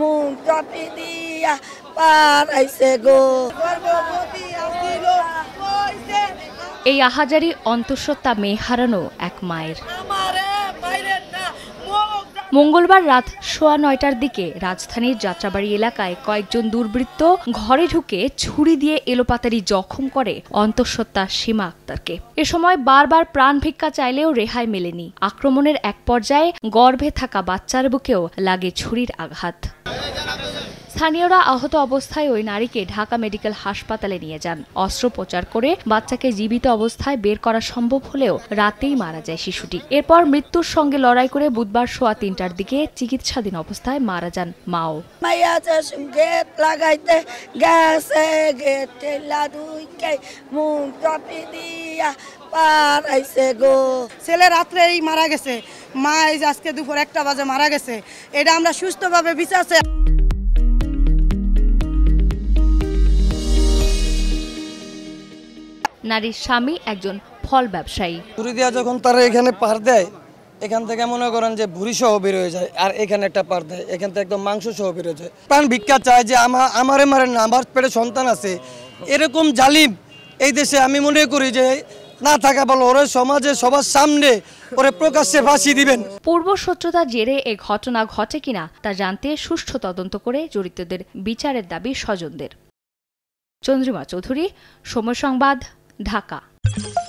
মুখ টপি দিয়া পারাইছে গো এই আহাজারি অন্তঃসত্ত্বা মেয়ে হারানো এক মায়ের মঙ্গলবার রাত সোয়া নয়টার দিকে রাজধানীর যাত্রাবাড়ি এলাকায় কয়েকজন দুর্বৃত্ত ঘরে ঢুকে ছুরি দিয়ে এলোপাতারি জখম করে অন্তঃসত্ত্বা সীমা আক্তারকে এ সময় বারবার প্রাণ ভিক্ষা চাইলেও রেহাই মেলেনি আক্রমণের এক পর্যায়ে গর্ভে থাকা বাচ্চার বুকেও লাগে ছুরির আঘাত স্থানীয়রা আহত অবস্থায় ওই নারীকে ঢাকা মেডিকেল হাসপাতালে নিয়ে যান অস্ত্রোপচার করে বাচ্চাকে জীবিত অবস্থায় বের করা সম্ভব হলেও রাতেই মারা যায় শিশুটি এরপর মৃত্যুর সঙ্গে লড়াই করে বুধবার সোয়া তিনটার দিকে চিকিৎসাধীন অবস্থায় মারা যান মাও লাগাইতে গেছে গো ছেলে রাত্রেই মারা গেছে মা আজকে দুপুর একটা বাজে মারা গেছে এটা আমরা সুস্থভাবে বিচার নারীর স্বামী একজন ফল ব্যবসায়ী পুরি দিয়া যখন তারা এখানে পার দেয় এখান থেকে মনে করেন যে ভুড়ি সহ বেরোয় যায় আর এখানে একটা পার দেয় এখান থেকে একদম মাংস সহ বেরোয় যায় প্রাণ ভিক্ষা চায় যে আমার আমারে মারে না আমার পেটে সন্তান আছে এরকম জালিম এই দেশে আমি মনে করি যে না থাকা বলো ওরে সমাজে সবার সামনে ওরে প্রকাশ্যে ফাঁসি দিবেন পূর্ব শত্রুতা জেরে এ ঘটনা ঘটে কিনা তা জানতে সুষ্ঠু তদন্ত করে জড়িতদের বিচারের দাবি স্বজনদের চন্দ্রিমা চৌধুরী সময় সংবাদ ढाका